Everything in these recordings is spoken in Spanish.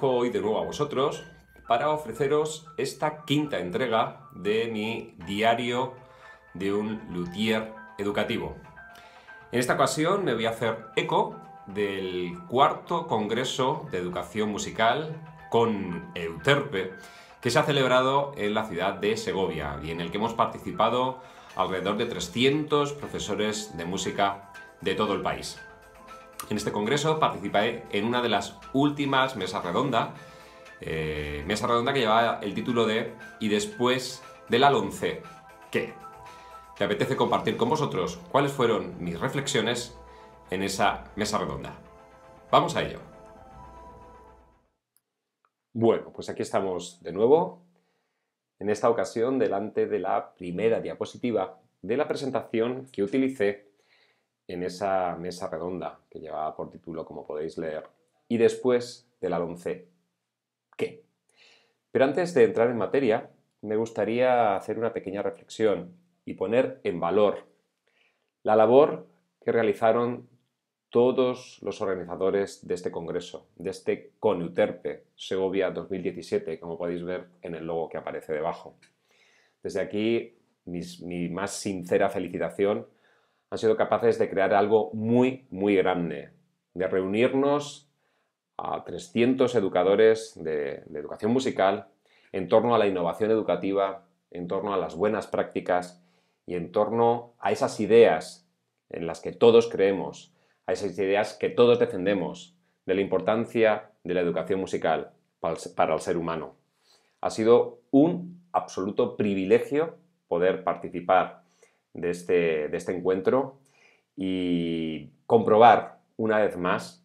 hoy de nuevo a vosotros para ofreceros esta quinta entrega de mi diario de un luthier educativo. En esta ocasión me voy a hacer eco del cuarto Congreso de Educación Musical con Euterpe, que se ha celebrado en la ciudad de Segovia y en el que hemos participado alrededor de 300 profesores de música de todo el país. En este congreso participé en una de las últimas mesas redondas, eh, mesa redonda que llevaba el título de Y después del Alonce, ¿qué? ¿Te apetece compartir con vosotros cuáles fueron mis reflexiones en esa mesa redonda? Vamos a ello. Bueno, pues aquí estamos de nuevo, en esta ocasión delante de la primera diapositiva de la presentación que utilicé en esa mesa redonda que llevaba por título, como podéis leer, y después del alonce ¿Qué? Pero antes de entrar en materia, me gustaría hacer una pequeña reflexión y poner en valor la labor que realizaron todos los organizadores de este congreso, de este CONUTERPE Segovia 2017, como podéis ver en el logo que aparece debajo. Desde aquí, mi más sincera felicitación han sido capaces de crear algo muy, muy grande, de reunirnos a 300 educadores de, educación musical en torno a la innovación educativa, en torno a las buenas prácticas y en torno a esas ideas en las que todos creemos, a esas ideas que todos defendemos de la importancia de la educación musical para el ser humano. Ha sido un absoluto privilegio poder participar este, de este, encuentro y comprobar una vez más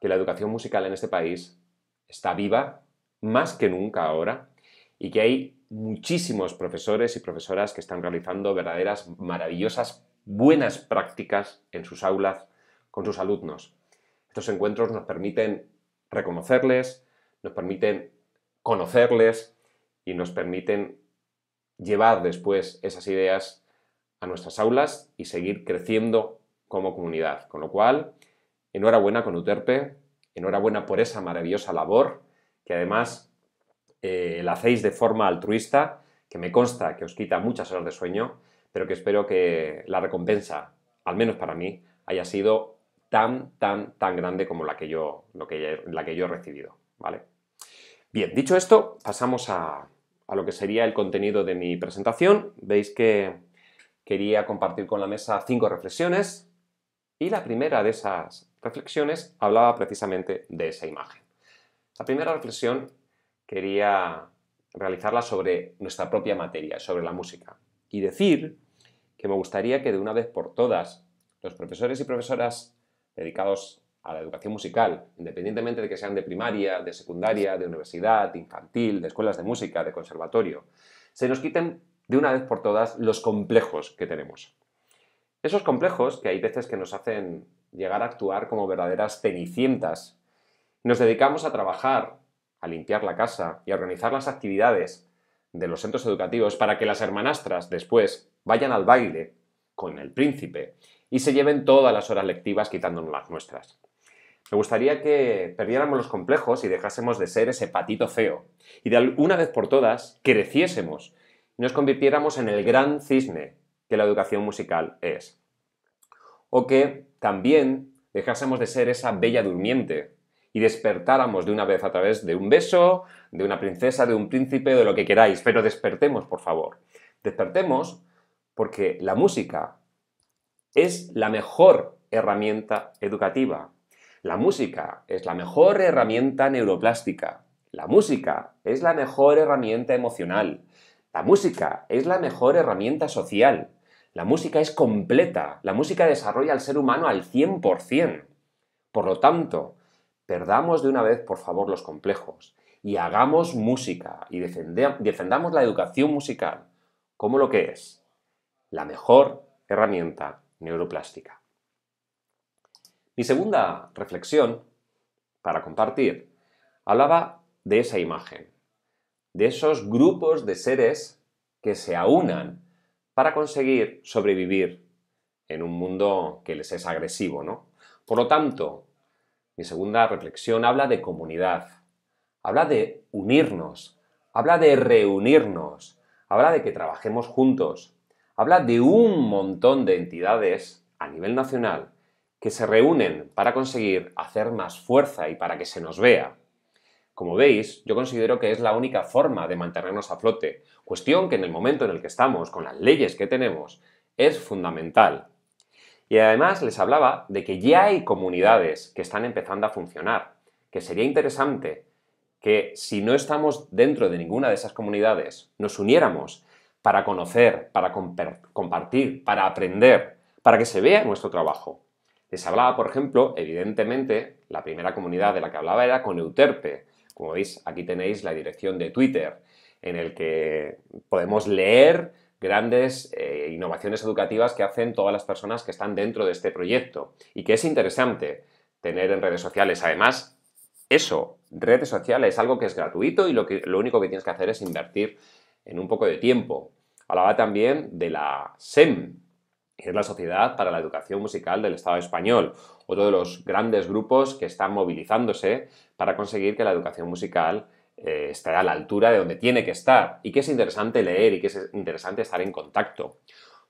que la educación musical en este país está viva, más que nunca ahora, y que hay muchísimos profesores y profesoras que están realizando verdaderas, maravillosas, buenas prácticas en sus aulas con sus alumnos. Estos encuentros nos permiten reconocerles, nos permiten conocerles y nos permiten llevar después esas ideas a nuestras aulas y seguir creciendo como comunidad. Con lo cual, enhorabuena con Uterpe, enhorabuena por esa maravillosa labor, que además eh, la hacéis de forma altruista, que me consta que os quita muchas horas de sueño, pero que espero que la recompensa, al menos para mí, haya sido tan, tan, tan grande como la que yo, lo que, la que yo he recibido. ¿vale? Bien, dicho esto, pasamos a, a lo que sería el contenido de mi presentación. Veis que quería compartir con la mesa cinco reflexiones y la primera de esas reflexiones hablaba precisamente de esa imagen. La primera reflexión quería realizarla sobre nuestra propia materia, sobre la música, y decir que me gustaría que de una vez por todas los profesores y profesoras dedicados a la educación musical, independientemente de que sean de primaria, de secundaria, de universidad, infantil, de escuelas de música, de conservatorio, se nos quiten de una vez por todas los complejos que tenemos. Esos complejos que hay veces que nos hacen llegar a actuar como verdaderas cenicientas, nos dedicamos a trabajar, a limpiar la casa y a organizar las actividades de los centros educativos para que las hermanastras después vayan al baile con el príncipe y se lleven todas las horas lectivas quitándonos las nuestras. Me gustaría que perdiéramos los complejos y dejásemos de ser ese patito feo y de una vez por todas creciésemos nos convirtiéramos en el gran cisne que la educación musical es. O que también dejásemos de ser esa bella durmiente y despertáramos de una vez a través de un beso, de una princesa, de un príncipe, de lo que queráis, pero despertemos, por favor. Despertemos porque la música es la mejor herramienta educativa. La música es la mejor herramienta neuroplástica. La música es la mejor herramienta emocional. La música es la mejor herramienta social. La música es completa. La música desarrolla al ser humano al 100%. Por lo tanto, perdamos de una vez, por favor, los complejos y hagamos música y defendamos la educación musical como lo que es la mejor herramienta neuroplástica. Mi segunda reflexión para compartir hablaba de esa imagen, de esos grupos de seres que se aunan para conseguir sobrevivir en un mundo que les es agresivo, ¿no? Por lo tanto, mi segunda reflexión habla de comunidad, habla de unirnos, habla de reunirnos, habla de que trabajemos juntos, habla de un montón de entidades a nivel nacional que se reúnen para conseguir hacer más fuerza y para que se nos vea. Como veis, yo considero que es la única forma de mantenernos a flote, cuestión que en el momento en el que estamos, con las leyes que tenemos, es fundamental. Y además les hablaba de que ya hay comunidades que están empezando a funcionar, que sería interesante que si no estamos dentro de ninguna de esas comunidades, nos uniéramos para conocer, para compartir, para aprender, para que se vea nuestro trabajo. Les hablaba, por ejemplo, evidentemente, la primera comunidad de la que hablaba era con Euterpe, como veis, aquí tenéis la dirección de Twitter, en el que podemos leer grandes eh, innovaciones educativas que hacen todas las personas que están dentro de este proyecto y que es interesante tener en redes sociales. Además, eso, redes sociales, es algo que es gratuito y lo, que, lo único que tienes que hacer es invertir en un poco de tiempo. Hablaba también de la SEM, es la Sociedad para la Educación Musical del Estado español, otro de los grandes grupos que están movilizándose para conseguir que la educación musical eh, esté a la altura de donde tiene que estar y que es interesante leer y que es interesante estar en contacto.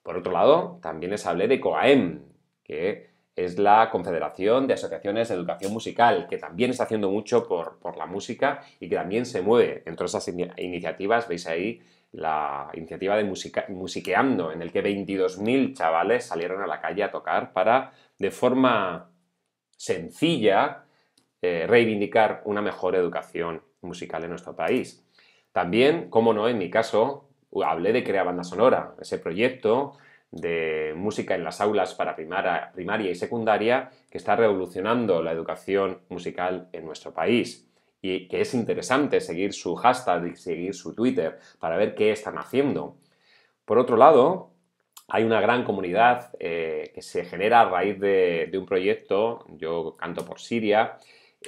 Por otro lado, también les hablé de COAEM, que es la Confederación de Asociaciones de Educación Musical, que también está haciendo mucho por, la música y que también se mueve. Entre esas iniciativas veis ahí la iniciativa de Musiqueando, en el que 22.000 chavales salieron a la calle a tocar para, de forma sencilla, eh, reivindicar una mejor educación musical en nuestro país. También, como no, en mi caso, hablé de Crea Banda Sonora, ese proyecto de música en las aulas para primaria y secundaria que está revolucionando la educación musical en nuestro país y que es interesante seguir su hashtag y seguir su Twitter para ver qué están haciendo. Por otro lado, hay una gran comunidad eh, que se genera a raíz de, un proyecto, yo canto por Siria,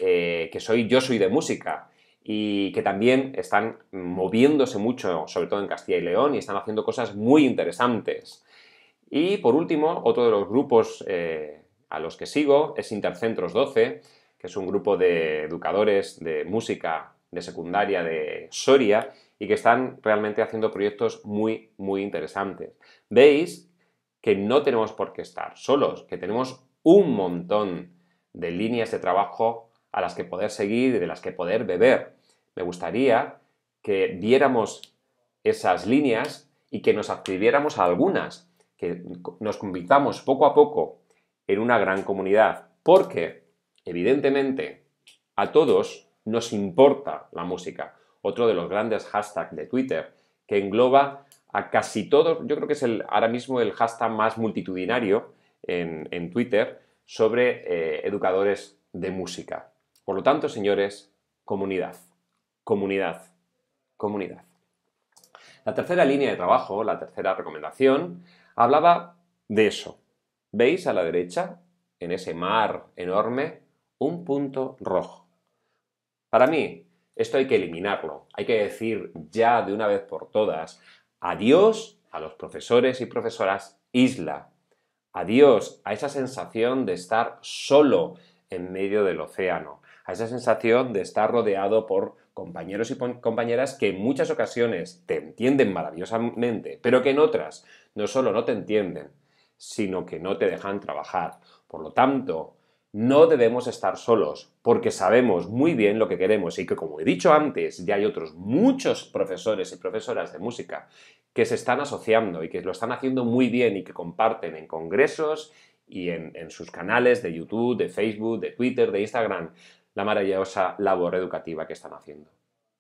eh, que soy Yo Soy de Música y que también están moviéndose mucho, sobre todo en Castilla y León, y están haciendo cosas muy interesantes. Y por último, otro de los grupos eh, a los que sigo es Intercentros 12, es un grupo de educadores de música de secundaria de Soria y que están realmente haciendo proyectos muy, muy interesantes. Veis que no tenemos por qué estar solos, que tenemos un montón de líneas de trabajo a las que poder seguir y de las que poder beber. Me gustaría que viéramos esas líneas y que nos adquiriéramos a algunas, que nos convirtamos poco a poco en una gran comunidad, porque Evidentemente, a todos nos importa la música. Otro de los grandes hashtags de Twitter que engloba a casi todos, yo creo que es el, ahora mismo el hashtag más multitudinario en, Twitter sobre eh, educadores de música. Por lo tanto, señores, comunidad, comunidad, comunidad. La tercera línea de trabajo, la tercera recomendación, hablaba de eso. ¿Veis a la derecha, en ese mar enorme, un punto rojo. Para mí, esto hay que eliminarlo. Hay que decir ya de una vez por todas, adiós a los profesores y profesoras isla. Adiós a esa sensación de estar solo en medio del océano, a esa sensación de estar rodeado por compañeros y compañeras que en muchas ocasiones te entienden maravillosamente, pero que en otras no solo no te entienden, sino que no te dejan trabajar. Por lo tanto, no debemos estar solos, porque sabemos muy bien lo que queremos y que, como he dicho antes, ya hay otros muchos profesores y profesoras de música que se están asociando y que lo están haciendo muy bien y que comparten en congresos y en, sus canales de YouTube, de Facebook, de Twitter, de Instagram, la maravillosa labor educativa que están haciendo.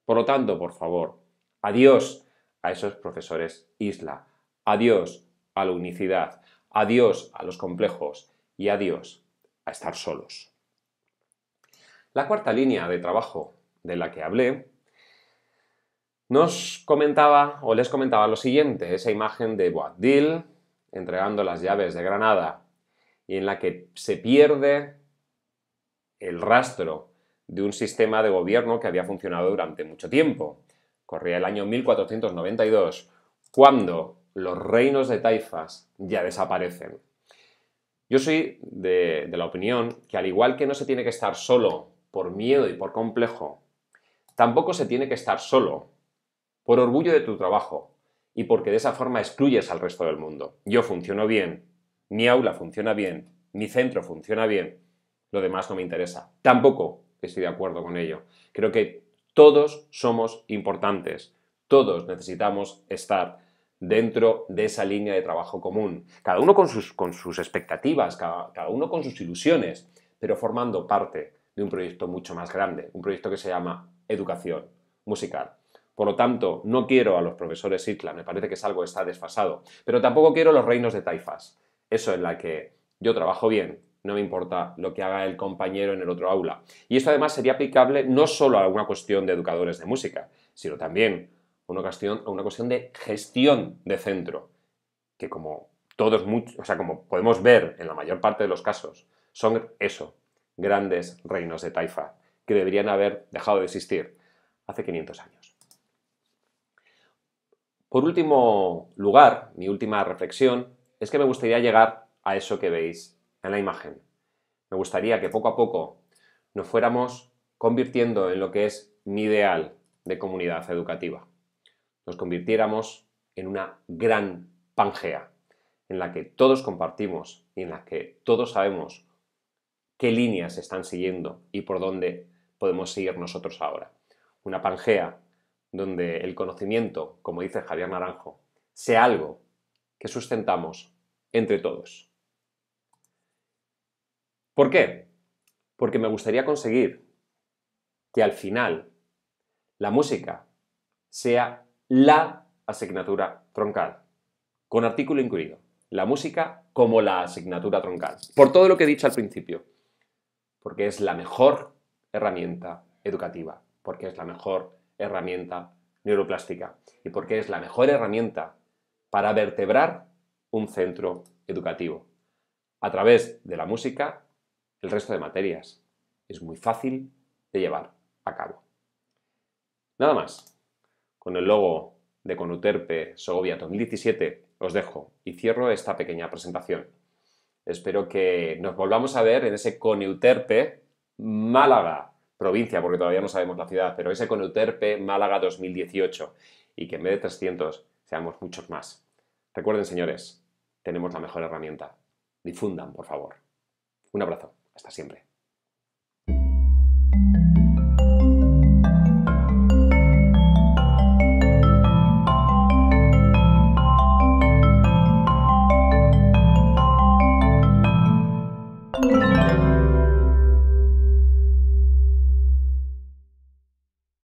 Por lo tanto, por favor, adiós a esos profesores isla, adiós a la unicidad, adiós a los complejos y adiós a estar solos. La cuarta línea de trabajo de la que hablé nos comentaba o les comentaba lo siguiente, esa imagen de Boabdil entregando las llaves de Granada y en la que se pierde el rastro de un sistema de gobierno que había funcionado durante mucho tiempo. Corría el año 1492, cuando los reinos de taifas ya desaparecen. Yo soy de, la opinión que al igual que no se tiene que estar solo por miedo y por complejo, tampoco se tiene que estar solo por orgullo de tu trabajo y porque de esa forma excluyes al resto del mundo. Yo funciono bien, mi aula funciona bien, mi centro funciona bien, lo demás no me interesa. Tampoco estoy de acuerdo con ello. Creo que todos somos importantes, todos necesitamos estar dentro de esa línea de trabajo común, cada uno con sus, expectativas, cada, uno con sus ilusiones, pero formando parte de un proyecto mucho más grande, un proyecto que se llama educación musical. Por lo tanto, no quiero a los profesores Isla, me parece que es algo que está desfasado, pero tampoco quiero los reinos de taifas, eso en la que yo trabajo bien, no me importa lo que haga el compañero en el otro aula. Y esto además sería aplicable no solo a una cuestión de educadores de música, sino también una cuestión, una cuestión de gestión de centro, que como todos, muchos, o sea, como podemos ver en la mayor parte de los casos, son eso, grandes reinos de taifa, que deberían haber dejado de existir hace 500 años. Por último lugar, mi última reflexión es que me gustaría llegar a eso que veis en la imagen. Me gustaría que poco a poco nos fuéramos convirtiendo en lo que es mi ideal de comunidad educativa nos convirtiéramos en una gran Pangea, en la que todos compartimos y en la que todos sabemos qué líneas están siguiendo y por dónde podemos seguir nosotros ahora. Una Pangea donde el conocimiento, como dice Javier Naranjo, sea algo que sustentamos entre todos. ¿Por qué? Porque me gustaría conseguir que al final la música sea la asignatura troncal, con artículo incluido. La música como la asignatura troncal. Por todo lo que he dicho al principio, porque es la mejor herramienta educativa, porque es la mejor herramienta neuroplástica y porque es la mejor herramienta para vertebrar un centro educativo. A través de la música, el resto de materias. Es muy fácil de llevar a cabo. Nada más con el logo de Conuterpe Sogovia 2017 os dejo y cierro esta pequeña presentación. Espero que nos volvamos a ver en ese Conuterpe Málaga, provincia, porque todavía no sabemos la ciudad, pero ese Conuterpe Málaga 2018 y que en vez de 300 seamos muchos más. Recuerden, señores, tenemos la mejor herramienta. Difundan, por favor. Un abrazo. Hasta siempre.